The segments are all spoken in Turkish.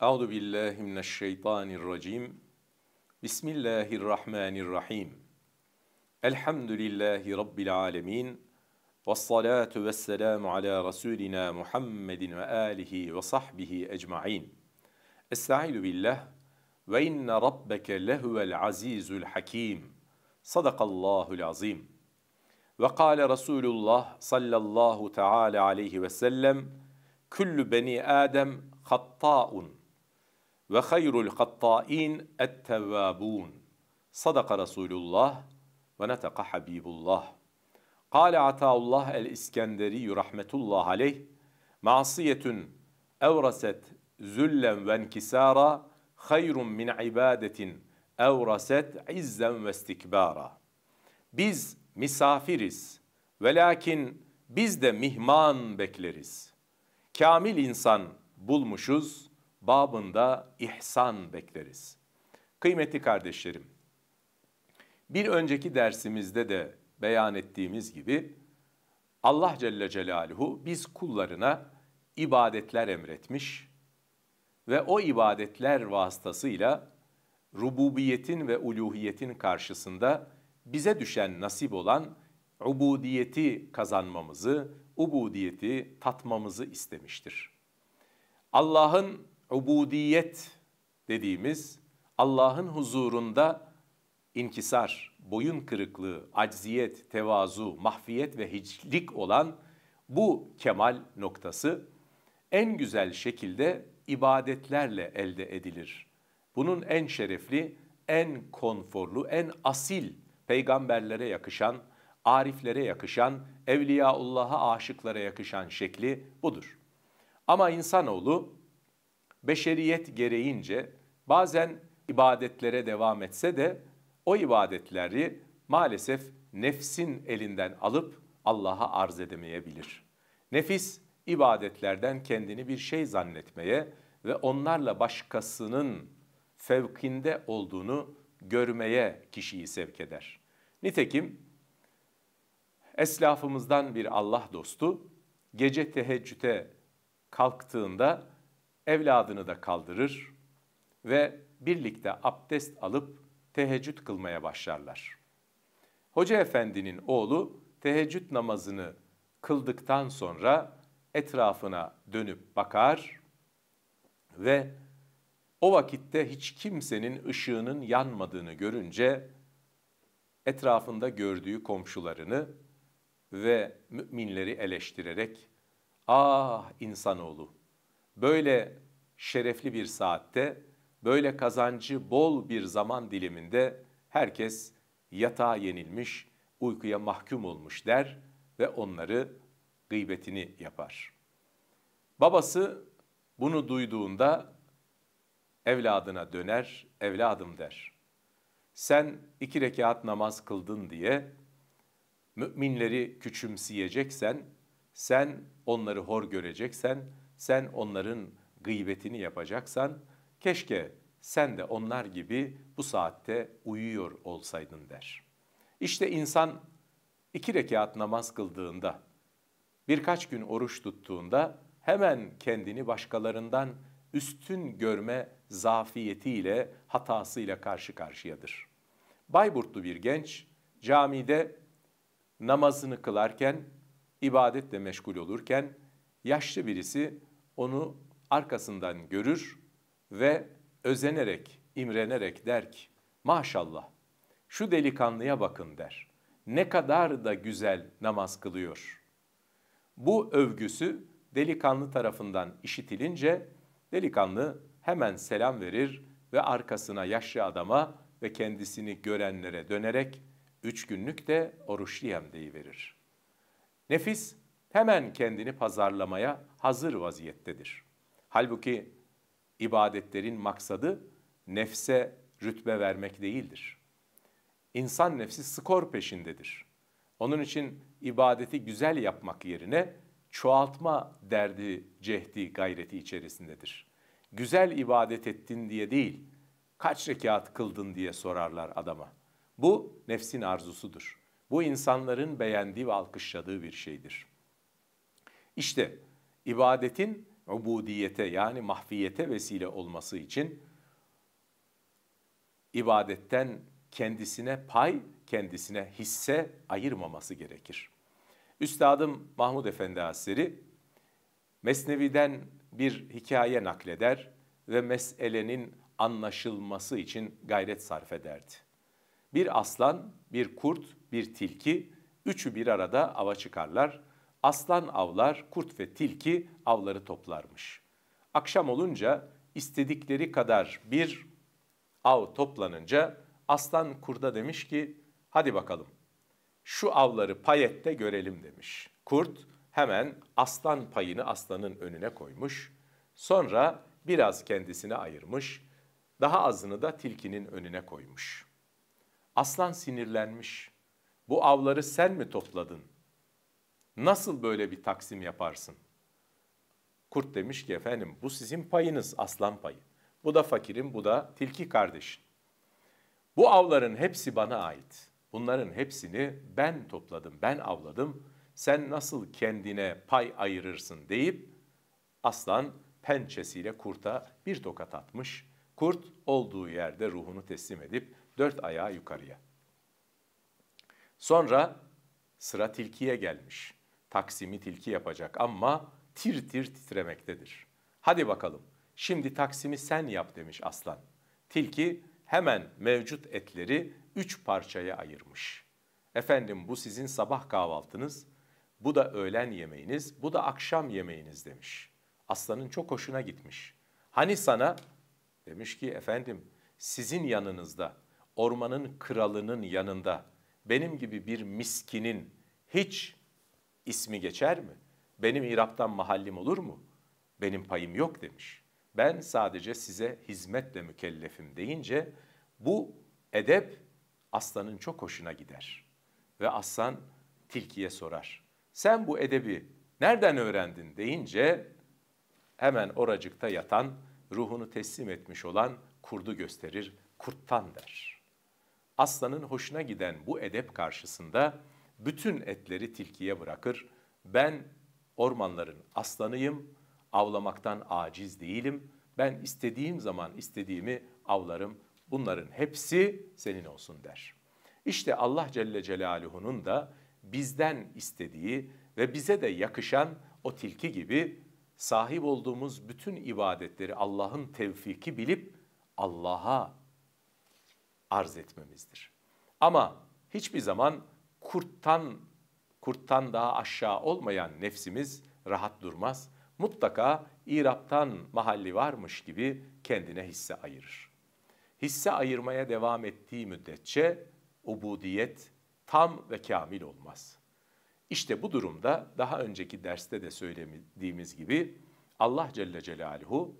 Euzu billahi mineşşeytanirracim. Bismillahirrahmanirrahim. Elhamdülillahi rabbil alamin. Ves salatu ves selam ala rasulina Muhammedin ve alihi ve sahbihi ecmaîn. Estaizu billah ve inne rabbeke lehuvel azizul hakim. Sadakallahul azim. Ve kâle Resulullah sallallahu teala aleyhi ve sellem Küllü beni Adem hatta'un ve hayrul katta'in ettevvabun. Sadaka Resulullah ve netaka Habibullah. Kale Ataullah el-İskenderi rahmetullah aleyh. Masiyetun evraset züllen ve enkisara hayrun min ibadetin evraset izzen ve istikbara. Biz misafiriz ve lakin biz de mihman bekleriz. Kamil insan bulmuşuz.'' babında ihsan bekleriz. Kıymetli kardeşlerim, bir önceki dersimizde de beyan ettiğimiz gibi Allah Celle Celaluhu biz kullarına ibadetler emretmiş ve o ibadetler vasıtasıyla rububiyetin ve uluhiyetin karşısında bize düşen nasip olan ubudiyeti kazanmamızı, ubudiyeti tatmamızı istemiştir. Allah'ın ubudiyet dediğimiz Allah'ın huzurunda inkisar, boyun kırıklığı, acziyet, tevazu, mahfiyet ve hiçlik olan bu kemal noktası en güzel şekilde ibadetlerle elde edilir. Bunun en şerefli, en konforlu, en asil peygamberlere yakışan, ariflere yakışan, evliyaullah'a aşıklara yakışan şekli budur. Ama insanoğlu beşeriyet gereğince bazen ibadetlere devam etse de o ibadetleri maalesef nefsin elinden alıp Allah'a arz edemeyebilir. Nefis ibadetlerden kendini bir şey zannetmeye ve onlarla başkasının fevkinde olduğunu görmeye kişiyi sevk eder. Nitekim eslafımızdan bir Allah dostu gece teheccüde kalktığında evladını da kaldırır ve birlikte abdest alıp teheccüd kılmaya başlarlar. Hoca efendinin oğlu teheccüd namazını kıldıktan sonra etrafına dönüp bakar ve o vakitte hiç kimsenin ışığının yanmadığını görünce etrafında gördüğü komşularını ve müminleri eleştirerek "Ah insanoğlu böyle şerefli bir saatte, böyle kazancı bol bir zaman diliminde herkes yatağa yenilmiş, uykuya mahkum olmuş der ve onları gıybetini yapar. Babası bunu duyduğunda evladına döner, evladım der. Sen iki rekat namaz kıldın diye müminleri küçümseyeceksen, sen onları hor göreceksen, sen onların gıybetini yapacaksan keşke sen de onlar gibi bu saatte uyuyor olsaydın der. İşte insan iki rekat namaz kıldığında, birkaç gün oruç tuttuğunda hemen kendini başkalarından üstün görme zafiyetiyle, hatasıyla karşı karşıyadır. Bayburtlu bir genç camide namazını kılarken, ibadetle meşgul olurken yaşlı birisi onu arkasından görür ve özenerek, imrenerek der ki maşallah şu delikanlıya bakın der. Ne kadar da güzel namaz kılıyor. Bu övgüsü delikanlı tarafından işitilince delikanlı hemen selam verir ve arkasına yaşlı adama ve kendisini görenlere dönerek üç günlük de oruçluyam deyiverir. Nefis hemen kendini pazarlamaya hazır vaziyettedir. Halbuki ibadetlerin maksadı nefse rütbe vermek değildir. İnsan nefsi skor peşindedir. Onun için ibadeti güzel yapmak yerine çoğaltma derdi, cehdi, gayreti içerisindedir. Güzel ibadet ettin diye değil, kaç rekat kıldın diye sorarlar adama. Bu nefsin arzusudur. Bu insanların beğendiği ve alkışladığı bir şeydir. İşte ibadetin ubudiyete yani mahfiyete vesile olması için ibadetten kendisine pay, kendisine hisse ayırmaması gerekir. Üstadım Mahmud Efendi Hazretleri Mesnevi'den bir hikaye nakleder ve meselenin anlaşılması için gayret sarf ederdi. Bir aslan, bir kurt, bir tilki üçü bir arada ava çıkarlar Aslan avlar, kurt ve tilki avları toplarmış. Akşam olunca istedikleri kadar bir av toplanınca aslan kurda demiş ki hadi bakalım şu avları payette görelim demiş. Kurt hemen aslan payını aslanın önüne koymuş. Sonra biraz kendisine ayırmış. Daha azını da tilkinin önüne koymuş. Aslan sinirlenmiş. Bu avları sen mi topladın? Nasıl böyle bir taksim yaparsın? Kurt demiş ki efendim bu sizin payınız aslan payı. Bu da fakirin bu da tilki kardeşin. Bu avların hepsi bana ait. Bunların hepsini ben topladım, ben avladım. Sen nasıl kendine pay ayırırsın deyip aslan pençesiyle kurta bir tokat atmış. Kurt olduğu yerde ruhunu teslim edip dört ayağa yukarıya. Sonra sıra tilkiye gelmiş. Taksim'i tilki yapacak ama tir tir titremektedir. Hadi bakalım şimdi Taksim'i sen yap demiş aslan. Tilki hemen mevcut etleri üç parçaya ayırmış. Efendim bu sizin sabah kahvaltınız, bu da öğlen yemeğiniz, bu da akşam yemeğiniz demiş. Aslanın çok hoşuna gitmiş. Hani sana demiş ki efendim sizin yanınızda, ormanın kralının yanında benim gibi bir miskinin hiç ismi geçer mi? Benim İrap'tan mahallim olur mu? Benim payım yok demiş. Ben sadece size hizmetle mükellefim deyince bu edep aslanın çok hoşuna gider. Ve aslan tilkiye sorar. Sen bu edebi nereden öğrendin deyince hemen oracıkta yatan, ruhunu teslim etmiş olan kurdu gösterir, kurttan der. Aslanın hoşuna giden bu edep karşısında bütün etleri tilkiye bırakır. Ben ormanların aslanıyım, avlamaktan aciz değilim. Ben istediğim zaman istediğimi avlarım. Bunların hepsi senin olsun der. İşte Allah Celle Celaluhu'nun da bizden istediği ve bize de yakışan o tilki gibi sahip olduğumuz bütün ibadetleri Allah'ın tevfiki bilip Allah'a arz etmemizdir. Ama hiçbir zaman kurttan kurttan daha aşağı olmayan nefsimiz rahat durmaz. Mutlaka İrap'tan mahalli varmış gibi kendine hisse ayırır. Hisse ayırmaya devam ettiği müddetçe ubudiyet tam ve kamil olmaz. İşte bu durumda daha önceki derste de söylediğimiz gibi Allah Celle Celaluhu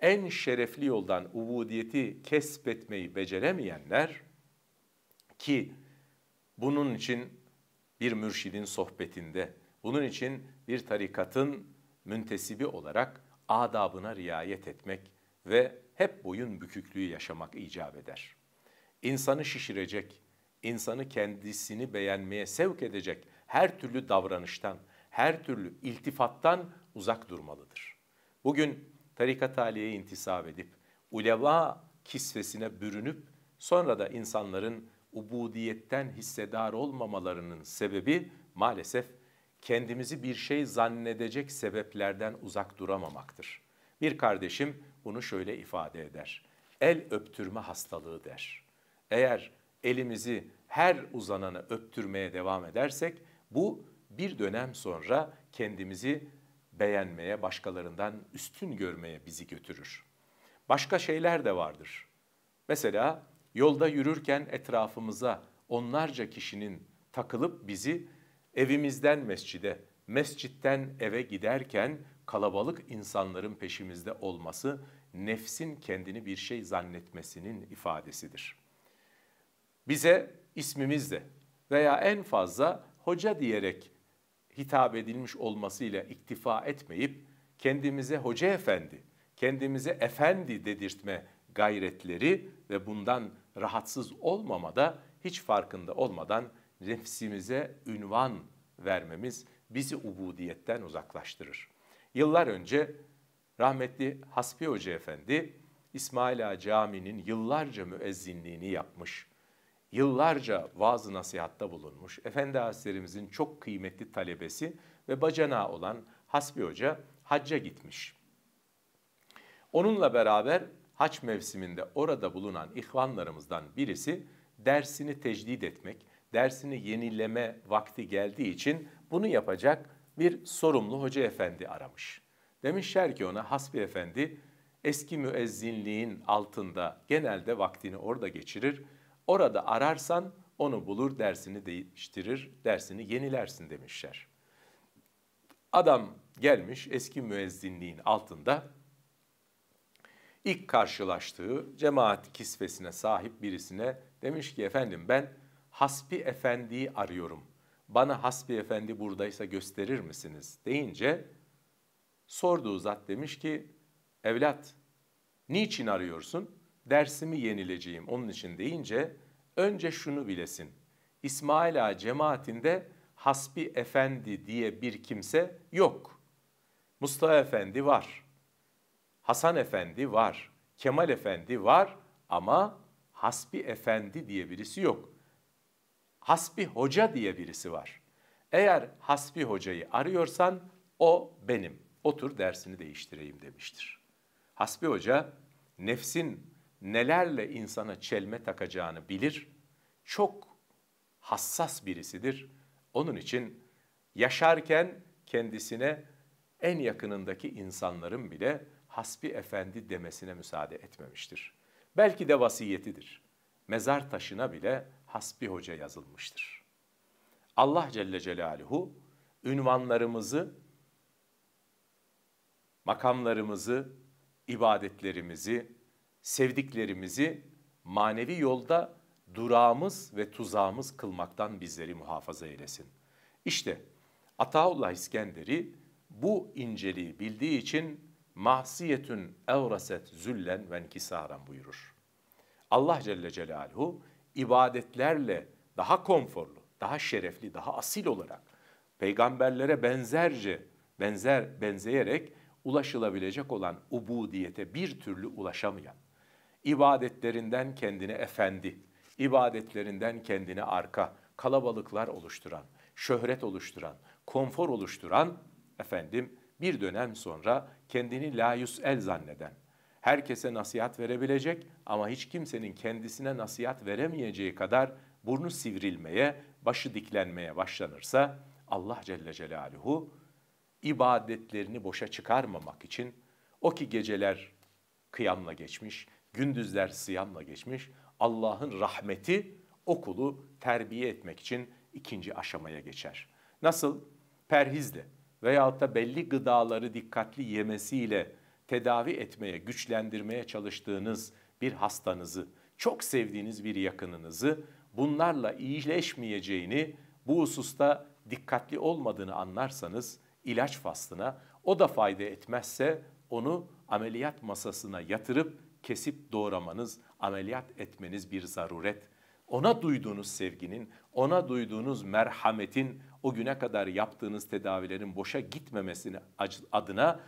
en şerefli yoldan ubudiyeti kesbetmeyi beceremeyenler ki bunun için bir mürşidin sohbetinde, bunun için bir tarikatın müntesibi olarak adabına riayet etmek ve hep boyun büküklüğü yaşamak icap eder. İnsanı şişirecek, insanı kendisini beğenmeye sevk edecek her türlü davranıştan, her türlü iltifattan uzak durmalıdır. Bugün tarikat haliyeye intisap edip, uleva kisvesine bürünüp sonra da insanların ubudiyetten hissedar olmamalarının sebebi maalesef kendimizi bir şey zannedecek sebeplerden uzak duramamaktır. Bir kardeşim bunu şöyle ifade eder. El öptürme hastalığı der. Eğer elimizi her uzanana öptürmeye devam edersek bu bir dönem sonra kendimizi beğenmeye, başkalarından üstün görmeye bizi götürür. Başka şeyler de vardır. Mesela Yolda yürürken etrafımıza onlarca kişinin takılıp bizi evimizden mescide, mescitten eve giderken kalabalık insanların peşimizde olması nefsin kendini bir şey zannetmesinin ifadesidir. Bize ismimizle veya en fazla hoca diyerek hitap edilmiş olmasıyla iktifa etmeyip kendimize hoca efendi, kendimize efendi dedirtme gayretleri ve bundan rahatsız olmamada hiç farkında olmadan nefsimize ünvan vermemiz bizi ubudiyetten uzaklaştırır. Yıllar önce rahmetli Hasbi Hoca Efendi İsmaila Camii'nin yıllarca müezzinliğini yapmış. Yıllarca vaaz nasihatta bulunmuş. Efendi Hazretlerimizin çok kıymetli talebesi ve bacana olan Hasbi Hoca hacca gitmiş. Onunla beraber haç mevsiminde orada bulunan ihvanlarımızdan birisi dersini tecdid etmek, dersini yenileme vakti geldiği için bunu yapacak bir sorumlu hoca efendi aramış. Demişler ki ona Hasbi Efendi eski müezzinliğin altında genelde vaktini orada geçirir. Orada ararsan onu bulur dersini değiştirir, dersini yenilersin demişler. Adam gelmiş eski müezzinliğin altında ilk karşılaştığı cemaat kisvesine sahip birisine demiş ki efendim ben Hasbi Efendi'yi arıyorum. Bana Hasbi Efendi buradaysa gösterir misiniz deyince sorduğu zat demiş ki evlat niçin arıyorsun? Dersimi yenileceğim onun için deyince önce şunu bilesin. İsmaila cemaatinde Hasbi Efendi diye bir kimse yok. Mustafa Efendi var. Hasan Efendi var, Kemal Efendi var ama Hasbi Efendi diye birisi yok. Hasbi Hoca diye birisi var. Eğer Hasbi Hoca'yı arıyorsan o benim. Otur dersini değiştireyim demiştir. Hasbi Hoca nefsin nelerle insana çelme takacağını bilir. Çok hassas birisidir. Onun için yaşarken kendisine en yakınındaki insanların bile hasbi efendi demesine müsaade etmemiştir. Belki de vasiyetidir. Mezar taşına bile hasbi hoca yazılmıştır. Allah Celle Celaluhu ünvanlarımızı, makamlarımızı, ibadetlerimizi, sevdiklerimizi manevi yolda durağımız ve tuzağımız kılmaktan bizleri muhafaza eylesin. İşte Ataullah İskenderi bu inceliği bildiği için mahsiyetün evraset züllen ve inkisaren buyurur. Allah Celle Celaluhu ibadetlerle daha konforlu, daha şerefli, daha asil olarak peygamberlere benzerce, benzer benzeyerek ulaşılabilecek olan ubudiyete bir türlü ulaşamayan, ibadetlerinden kendine efendi, ibadetlerinden kendine arka, kalabalıklar oluşturan, şöhret oluşturan, konfor oluşturan efendim bir dönem sonra kendini layus el zanneden, herkese nasihat verebilecek ama hiç kimsenin kendisine nasihat veremeyeceği kadar burnu sivrilmeye, başı diklenmeye başlanırsa Allah Celle Celaluhu ibadetlerini boşa çıkarmamak için o ki geceler kıyamla geçmiş, gündüzler siyamla geçmiş, Allah'ın rahmeti okulu terbiye etmek için ikinci aşamaya geçer. Nasıl? Perhizle, veyahut da belli gıdaları dikkatli yemesiyle tedavi etmeye, güçlendirmeye çalıştığınız bir hastanızı, çok sevdiğiniz bir yakınınızı bunlarla iyileşmeyeceğini, bu hususta dikkatli olmadığını anlarsanız ilaç faslına o da fayda etmezse onu ameliyat masasına yatırıp kesip doğramanız, ameliyat etmeniz bir zaruret. Ona duyduğunuz sevginin, ona duyduğunuz merhametin, o güne kadar yaptığınız tedavilerin boşa gitmemesini adına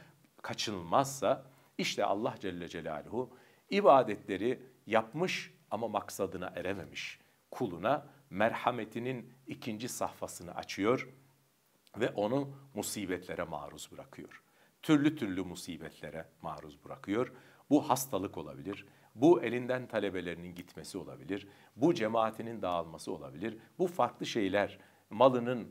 kaçınılmazsa işte Allah Celle Celaluhu ibadetleri yapmış ama maksadına erememiş kuluna merhametinin ikinci sahfasını açıyor ve onu musibetlere maruz bırakıyor. Türlü türlü musibetlere maruz bırakıyor. Bu hastalık olabilir. Bu elinden talebelerinin gitmesi olabilir. Bu cemaatinin dağılması olabilir. Bu farklı şeyler malının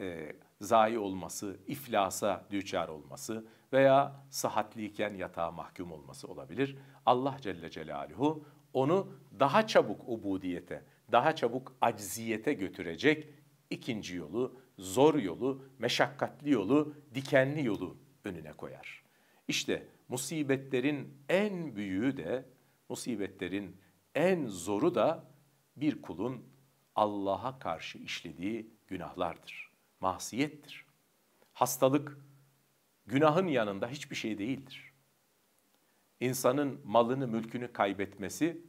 e, zayi olması, iflasa düçar olması veya sıhhatliyken yatağa mahkum olması olabilir. Allah Celle Celaluhu onu daha çabuk ubudiyete, daha çabuk acziyete götürecek ikinci yolu, zor yolu, meşakkatli yolu, dikenli yolu önüne koyar. İşte musibetlerin en büyüğü de, musibetlerin en zoru da bir kulun Allah'a karşı işlediği günahlardır masiyettir. Hastalık günahın yanında hiçbir şey değildir. İnsanın malını, mülkünü kaybetmesi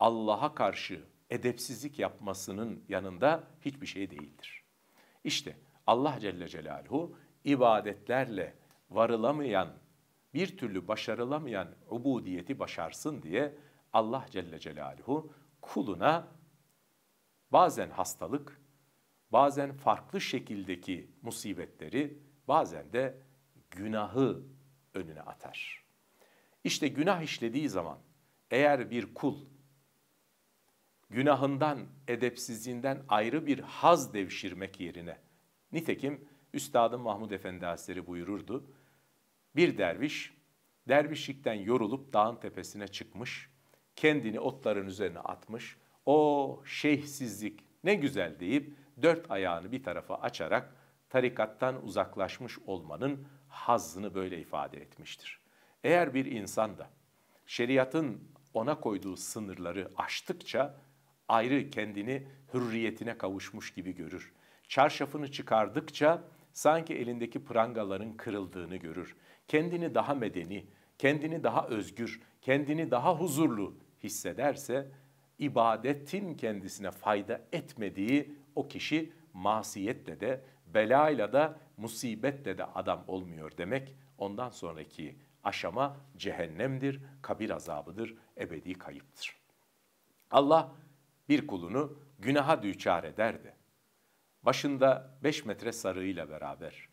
Allah'a karşı edepsizlik yapmasının yanında hiçbir şey değildir. İşte Allah Celle Celaluhu ibadetlerle varılamayan, bir türlü başarılamayan ubudiyeti başarsın diye Allah Celle Celaluhu kuluna bazen hastalık, bazen farklı şekildeki musibetleri, bazen de günahı önüne atar. İşte günah işlediği zaman eğer bir kul günahından, edepsizliğinden ayrı bir haz devşirmek yerine, nitekim Üstadım Mahmud Efendi Hazretleri buyururdu, bir derviş, dervişlikten yorulup dağın tepesine çıkmış, kendini otların üzerine atmış, o şeyhsizlik ne güzel deyip dört ayağını bir tarafa açarak tarikattan uzaklaşmış olmanın hazzını böyle ifade etmiştir. Eğer bir insan da şeriatın ona koyduğu sınırları aştıkça ayrı kendini hürriyetine kavuşmuş gibi görür. Çarşafını çıkardıkça sanki elindeki prangaların kırıldığını görür. Kendini daha medeni, kendini daha özgür, kendini daha huzurlu hissederse ibadetin kendisine fayda etmediği o kişi masiyetle de, belayla da, musibetle de adam olmuyor demek. Ondan sonraki aşama cehennemdir, kabir azabıdır, ebedi kayıptır. Allah bir kulunu günaha düçar ederdi. Başında beş metre sarığıyla beraber,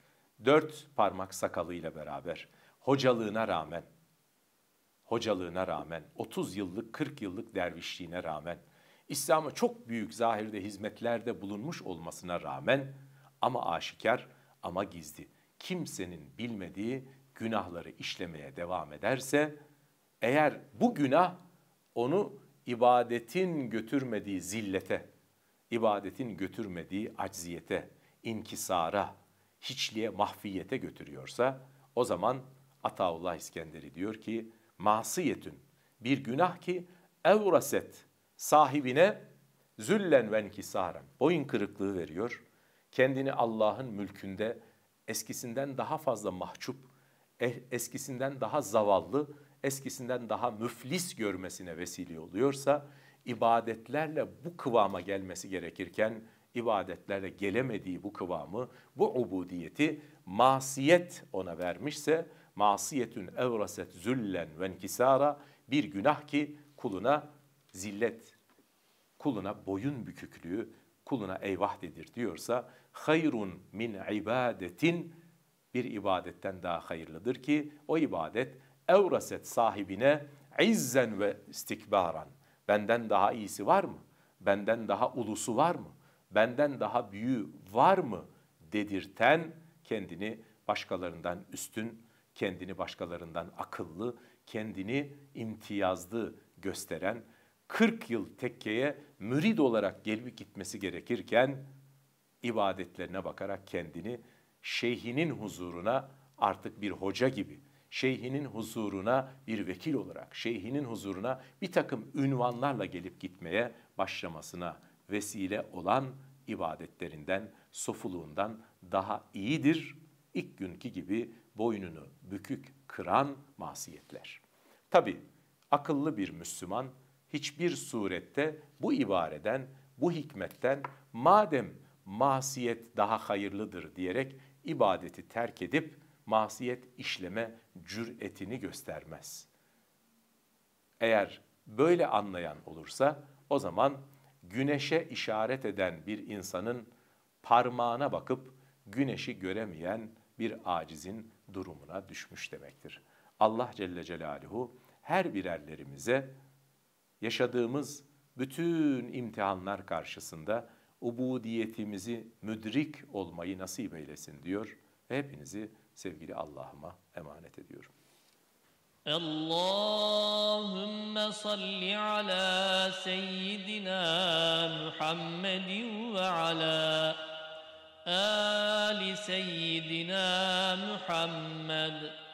dört parmak sakalıyla beraber, hocalığına rağmen, hocalığına rağmen, 30 yıllık, 40 yıllık dervişliğine rağmen, İslam'a çok büyük zahirde hizmetlerde bulunmuş olmasına rağmen ama aşikar ama gizli kimsenin bilmediği günahları işlemeye devam ederse eğer bu günah onu ibadetin götürmediği zillete, ibadetin götürmediği acziyete, inkisara, hiçliğe, mahfiyete götürüyorsa o zaman Ataullah İskenderi diyor ki masiyetün bir günah ki evraset sahibine züllen ve enkisaren boyun kırıklığı veriyor. Kendini Allah'ın mülkünde eskisinden daha fazla mahcup, eh, eskisinden daha zavallı, eskisinden daha müflis görmesine vesile oluyorsa ibadetlerle bu kıvama gelmesi gerekirken ibadetlerle gelemediği bu kıvamı, bu ubudiyeti masiyet ona vermişse masiyetün evraset züllen ve enkisara bir günah ki kuluna zillet, kuluna boyun büküklüğü, kuluna eyvah dedir diyorsa hayrun min ibadetin bir ibadetten daha hayırlıdır ki o ibadet evraset sahibine izzen ve istikbaran. Benden daha iyisi var mı? Benden daha ulusu var mı? Benden daha büyüğü var mı? dedirten kendini başkalarından üstün, kendini başkalarından akıllı, kendini imtiyazlı gösteren 40 yıl tekkeye mürid olarak gelip gitmesi gerekirken ibadetlerine bakarak kendini şeyhinin huzuruna artık bir hoca gibi, şeyhinin huzuruna bir vekil olarak, şeyhinin huzuruna bir takım ünvanlarla gelip gitmeye başlamasına vesile olan ibadetlerinden, sofuluğundan daha iyidir ilk günkü gibi boynunu bükük kıran masiyetler. Tabi akıllı bir Müslüman hiçbir surette bu ibareden, bu hikmetten madem masiyet daha hayırlıdır diyerek ibadeti terk edip masiyet işleme cüretini göstermez. Eğer böyle anlayan olursa o zaman güneşe işaret eden bir insanın parmağına bakıp güneşi göremeyen bir acizin durumuna düşmüş demektir. Allah Celle Celaluhu her birerlerimize yaşadığımız bütün imtihanlar karşısında ubudiyetimizi müdrik olmayı nasip eylesin diyor ve hepinizi sevgili Allah'ıma emanet ediyorum. Allahümme salli ala seyyidina Muhammedin ve ala ali seyyidina Muhammed.